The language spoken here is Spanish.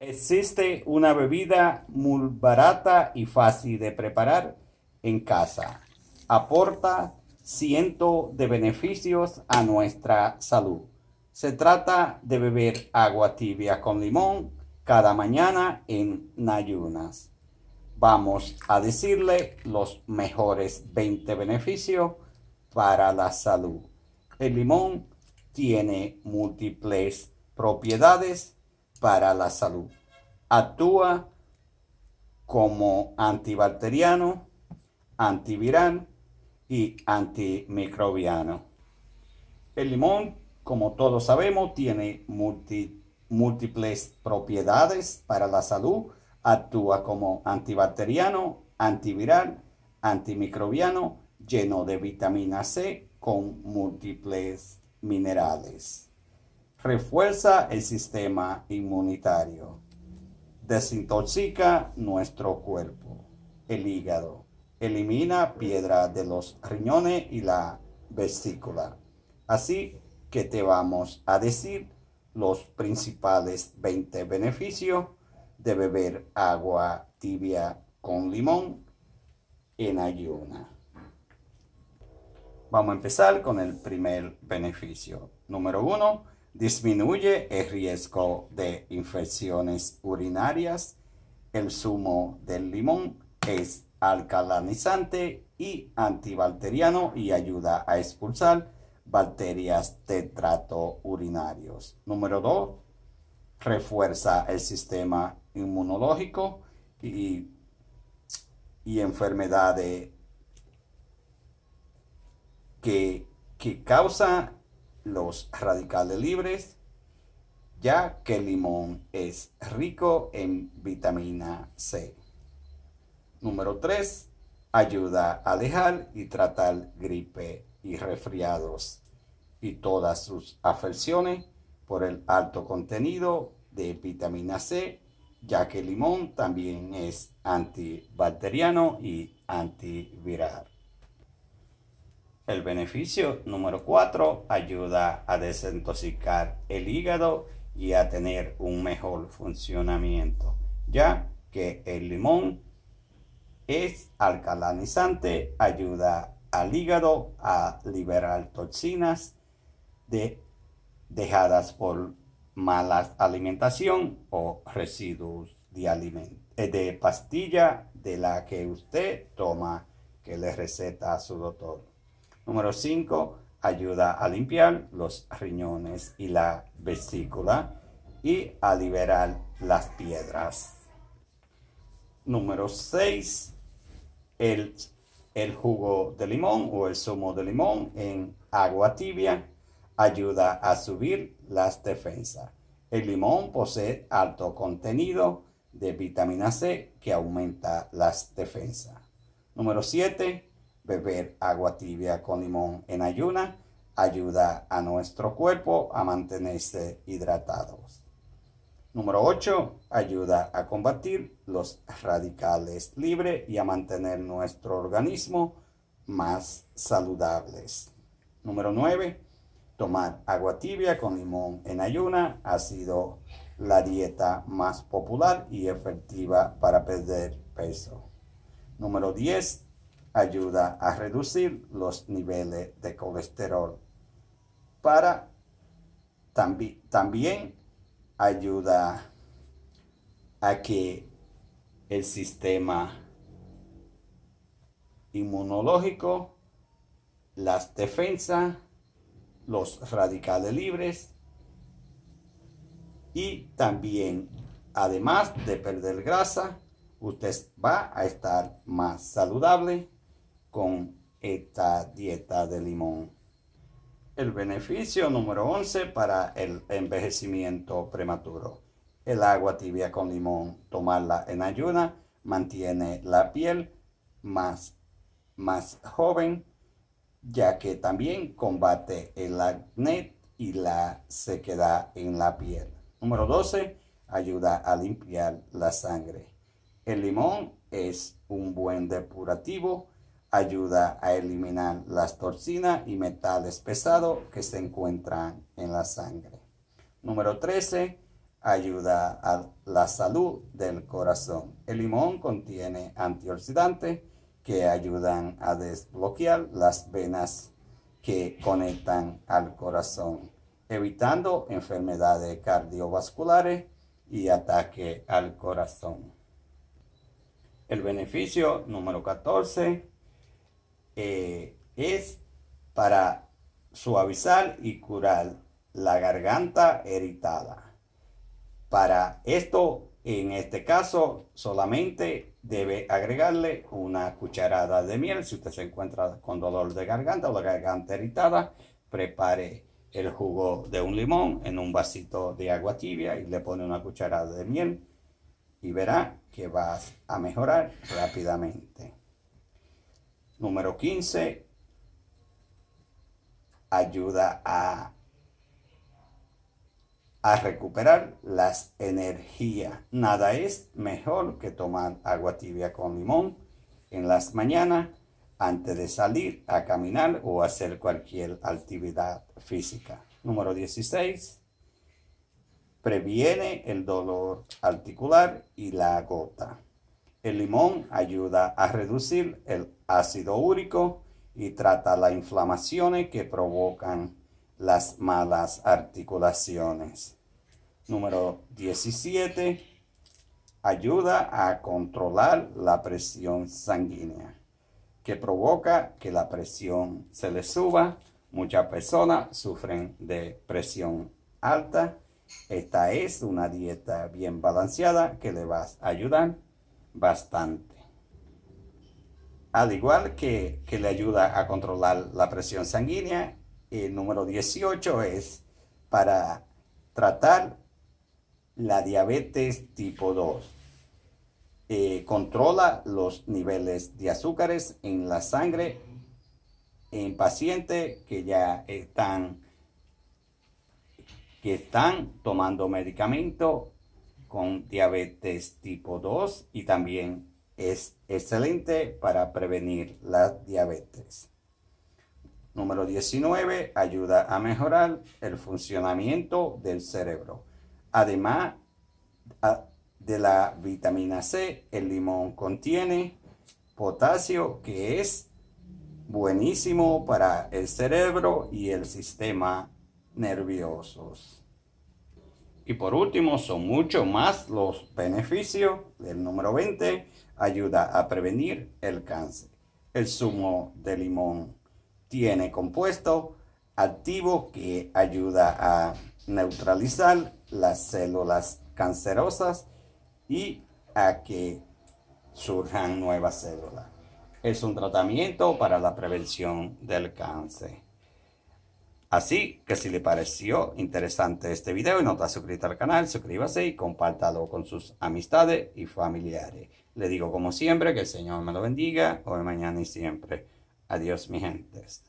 Existe una bebida muy barata y fácil de preparar en casa. Aporta cientos de beneficios a nuestra salud. Se trata de beber agua tibia con limón cada mañana en ayunas. Vamos a decirle los mejores 20 beneficios para la salud. El limón tiene múltiples propiedades para la salud. Actúa como antibacteriano, antiviral y antimicrobiano. El limón, como todos sabemos, tiene múltiples propiedades para la salud. Actúa como antibacteriano, antiviral, antimicrobiano, lleno de vitamina C con múltiples minerales refuerza el sistema inmunitario, desintoxica nuestro cuerpo, el hígado, elimina piedra de los riñones y la vesícula. Así que te vamos a decir los principales 20 beneficios de beber agua tibia con limón en ayuna. Vamos a empezar con el primer beneficio. Número uno, disminuye el riesgo de infecciones urinarias, el zumo del limón es alcalanizante y antibacteriano y ayuda a expulsar bacterias de trato urinarios. Número dos, Refuerza el sistema inmunológico y, enfermedades que, que los radicales libres, ya que el limón es rico en vitamina C. Número 3. Ayuda a dejar y tratar gripe y resfriados y todas sus afecciones por el alto contenido de vitamina C, ya que el limón también es antibacteriano y antiviral. El beneficio número 4 ayuda a desintoxicar el hígado y a tener un mejor funcionamiento, ya que el limón es alcalanizante, ayuda al hígado a liberar toxinas dejadas por mala alimentación o residuos de, alimentos. Eh, de pastilla de la que usted toma que le receta a su doctor. Número 5, ayuda a limpiar los riñones y la vesícula y a liberar las piedras. Número 6, el, jugo de limón o el zumo de limón en agua tibia ayuda a subir las defensas. El limón posee alto contenido de vitamina C que aumenta las defensas. Número 7. Beber agua tibia con limón en ayuna ayuda a nuestro cuerpo a mantenerse hidratados. Número 8. Ayuda a combatir los radicales libres y a mantener nuestro organismo más saludables. Número 9. Tomar agua tibia con limón en ayuna ha sido la dieta más popular y efectiva para perder peso. Número 10 ayuda a reducir los niveles de colesterol. Para también ayuda a que el sistema inmunológico, las defensas, los radicales libres y también, además de perder grasa, usted va a estar más saludable con esta dieta de limón. El beneficio número 11 para el envejecimiento prematuro. El agua tibia con limón, tomarla en ayuna, mantiene la piel más, más joven, ya que también combate el acné y la sequedad en la piel. Número 12, ayuda a limpiar la sangre. El limón es un buen depurativo ayuda a eliminar las toxinas y metales pesados que se encuentran en la sangre. Número 13. Ayuda a la salud del corazón. El limón contiene antioxidantes que ayudan a desbloquear las venas que conectan al corazón, evitando enfermedades cardiovasculares y ataque al corazón. El beneficio número 14 eh, es para suavizar y curar la garganta irritada. Para esto, en este caso, solamente debe agregarle una cucharada de miel. Si usted se encuentra con dolor de garganta o la garganta irritada, prepare el jugo de un limón en un vasito de agua tibia y le pone una cucharada de miel y verá que vas a mejorar rápidamente. Número 15, ayuda a, a recuperar las energías. Nada es mejor que tomar agua tibia con limón en las mañanas antes de salir a caminar o hacer cualquier actividad física. Número 16. Previene el dolor articular y la gota. El limón ayuda a reducir el ácido úrico y trata las inflamaciones que provocan las malas articulaciones. Número 17. Ayuda a controlar la presión sanguínea, que provoca que la presión se le suba. Muchas personas sufren de presión alta. Esta es una dieta bien balanceada que le va a ayudar bastante. Al igual que, que le ayuda a controlar la presión sanguínea, el número 18 es para tratar la diabetes tipo 2. Eh, controla los niveles de azúcares en la sangre en pacientes que ya están, que están tomando medicamento con diabetes tipo 2 y también es excelente para prevenir la diabetes. Número 19. Ayuda a mejorar el funcionamiento del cerebro. Además de la vitamina C, el limón contiene potasio que es buenísimo para el cerebro y el sistema nervioso. Y por último, son mucho más los beneficios del número 20. Ayuda a prevenir el cáncer. El zumo de limón tiene compuesto activo que ayuda a neutralizar las células cancerosas y a que surjan nuevas células. Es un tratamiento para la prevención del cáncer. Así que si le pareció interesante este video y no está suscrito al canal, suscríbase y compártalo con sus amistades y familiares. Le digo como siempre que el Señor me lo bendiga hoy, mañana y siempre. Adiós mi gente.